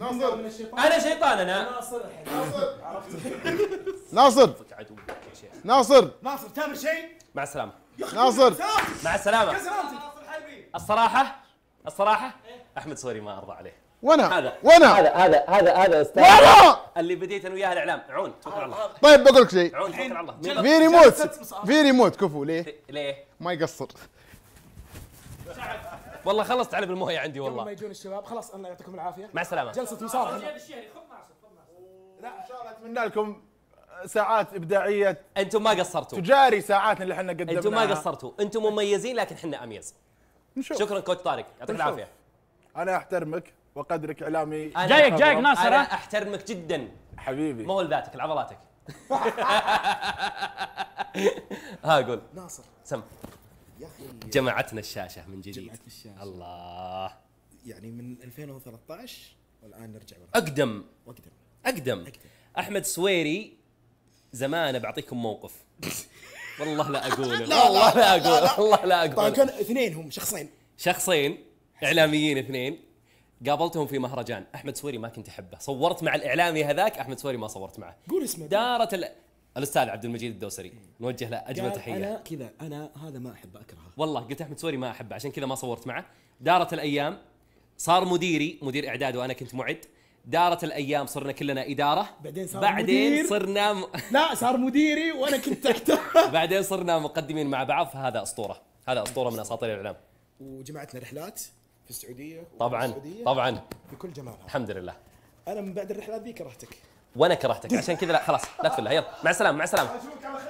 ناصر انا شيطان انا ناصر ناصر ناصر ناصر ناصر تامر شيء مع السلامه ناصر مع السلامه الصراحه الصراحه احمد صوري ما ارضى عليه وانا هذا وانا هذا هذا هذا هذا استاذ وانا اللي بديت انا وياه الاعلام عون توكل على آه. الله طيب بقول لك شيء عون توكل على الله في ريموت في ريموت كفو ليه؟ ليه؟ ما يقصر والله خلصت علب المويه عندي والله قبل ما يجون الشباب خلاص الله يعطيكم العافيه مع السلامه جلسه مصالحه لا ان شاء الله اتمنى لكم ساعات ابداعيه انتم ما قصرتوا تجاري ساعاتنا اللي احنا قدمناها انتم ما قصرتوا انتم مميزين لكن احنا اميز نشوف شكرا كوتش طارق يعطيك العافيه انا احترمك وقدرك اعلامي جايك جايك ناصر انا احترمك جدا حبيبي مو لذاتك لعضلاتك ها قول ناصر سم يا اخي جمعتنا الشاشه من جديد جمعتنا الشاشه الله يعني من 2013 والان نرجع ورا اقدم اقدم اقدم احمد سويري زمان بعطيكم موقف والله لا اقوله لا والله لا اقول والله لا اقول طبعا كانوا اثنين هم شخصين شخصين اعلاميين اثنين قابلتهم في مهرجان احمد سويري ما كنت احبه صورت مع الاعلامي هذاك احمد سويري ما صورت معه قول اسمه دارت ال... الاستاذ عبد المجيد الدوسري نوجه له اجمل تحيه انا كذا انا هذا ما احبه اكرهه والله قلت احمد سوري ما احبه عشان كذا ما صورت معه دارت الايام صار مديري مدير اعداد وانا كنت معد دارت الايام صرنا كلنا اداره بعدين صار بعدين مدير. صرنا م... لا صار مديري وانا كنت تحته بعدين صرنا مقدمين مع بعض فهذا اسطوره هذا اسطوره من اساطير الاعلام وجمعتنا رحلات في السعوديه طبعا السعودية طبعا بكل جمالها الحمد لله انا من بعد الرحلات ذي كرهتك وانا كرهتك عشان كذا لا خلاص لا تفلها يلا مع السلامه مع السلامه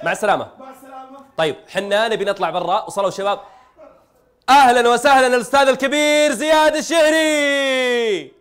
مع السلامه طيب حنا نبي نطلع برا وصلوا الشباب اهلا وسهلا الاستاذ الكبير زياد الشهري